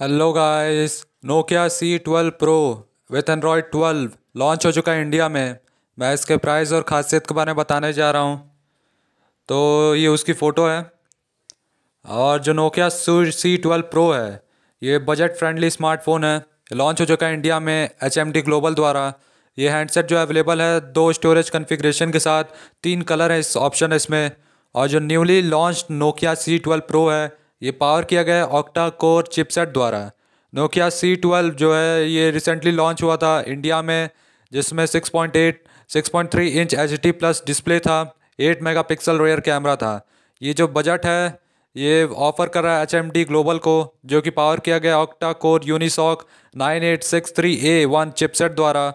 hello guys Nokia C twelve pro with Android twelve launch हो चुका है India में मैं इसके प्राइस और ख़ासियत के बारे में बताने जा रहा हूँ तो ये उसकी फ़ोटो है और जो नोकिया सी ट्वेल्व प्रो है ये बजट फ्रेंडली स्मार्टफोन है लॉन्च हो चुका है इंडिया में एच एम डी ग्लोबल द्वारा ये हैंडसेट जो अवेलेबल है दो स्टोरेज कन्फिग्रेशन के साथ तीन कलर है इस ऑप्शन है इसमें और जो newly launch Nokia C twelve pro है ये पावर किया गया है ऑक्टा कोर चिपसेट द्वारा नोकिया सी ट्वेल्व जो है ये रिसेंटली लॉन्च हुआ था इंडिया में जिसमें 6.8, 6.3 इंच एच प्लस डिस्प्ले था 8 मेगापिक्सल रेयर कैमरा था ये जो बजट है ये ऑफर कर रहा है एच ग्लोबल को जो कि पावर किया गया octa core Unisoc nine one chipset द्वारा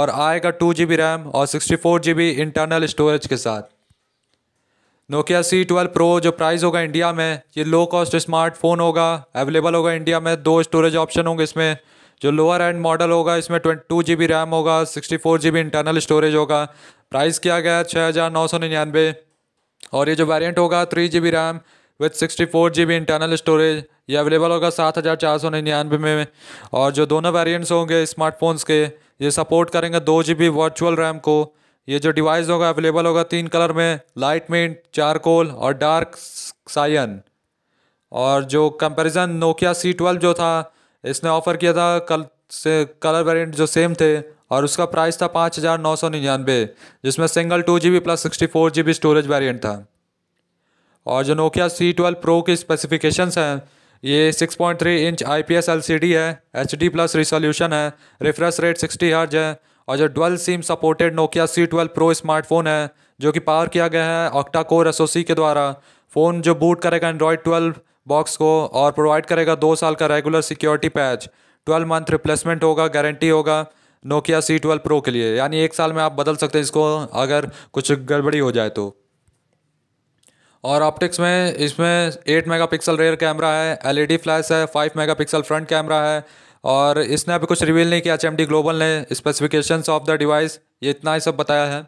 और आएगा टू जी रैम और सिक्सटी फोर इंटरनल स्टोरेज के साथ नोकिया सी ट्वेल्व प्रो जो प्राइस होगा इंडिया में ये लो कॉस्ट स्मार्टफोन होगा अवेलेबल होगा इंडिया में दो स्टोरेज ऑप्शन होंगे इसमें जो लोअर एंड मॉडल होगा इसमें twenty two G B RAM होगा sixty four G B internal storage होगा प्राइस किया गया है छः हज़ार नौ सौ निन्यानवे और ये जो वेरिएंट होगा three G B RAM with sixty four G B internal storage ये अवेलेबल होगा सात हज़ार चार सौ निन्यानवे में और जो दोनों वेरियंट्स होंगे स्मार्टफोन्स के ये सपोर्ट करेंगे दो जी बी वर्चुअल रैम को ये जो डिवाइस होगा अवेलेबल होगा तीन कलर में लाइट मिंट चारकोल और डार्क साइन और जो कंपैरिजन नोकिया सी ट्वेल्व जो था इसने ऑफ़र किया था कल से कलर वेरिएंट जो सेम थे और उसका प्राइस था पाँच हज़ार नौ सौ निन्यानवे जिसमें single two G B plus sixty four G B storage variant था और जो नोकिया सी ट्वेल्व प्रो की स्पेसिफिकेशन हैं ये थ्री इंच सी डी है डी प्लस रिसोल्यूशन है रिफ्रेश रेट सिक्सटी हर्ज है और जो twelve SIM supported Nokia C twelve pro smartphone है जो कि पावर किया गया है ऑक्टा कोर एसोसी के द्वारा फ़ोन जो बूट करेगा एंड्रॉयड ट्वेल्व बॉक्स को और प्रोवाइड करेगा दो साल का regular security patch twelve month replacement होगा गारंटी होगा नोकिया सी ट्वेल्व प्रो के लिए यानी एक साल में आप बदल सकते हैं इसको अगर कुछ गड़बड़ी हो जाए तो और ऑप्टिक्स में इसमें मेगा मेगापिक्सल रेयर कैमरा है एलईडी फ्लैश e है फाइव मेगापिक्सल फ्रंट कैमरा है और इसने अभी कुछ रिवील नहीं किया एच एम डी ग्लोबल ने स्पेसिफिकेशंस ऑफ द डिवाइस ये इतना ही सब बताया है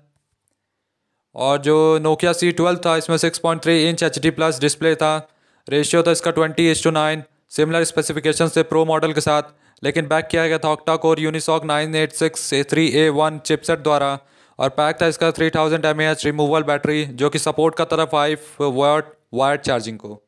और जो नोकिया सी ट्वेल्व था इसमें six point three inch H D plus display था रेशियो तो था इसका twenty is two nine similar specification से प्रो मॉडल के साथ लेकिन बैक किया गया था octa core Unisoc nine eight six three A one chipset द्वारा और पैक था इसका three thousand M A H removal battery जो कि सपोर्ट का तरफ फाइव वर्ड वायर चार्जिंग को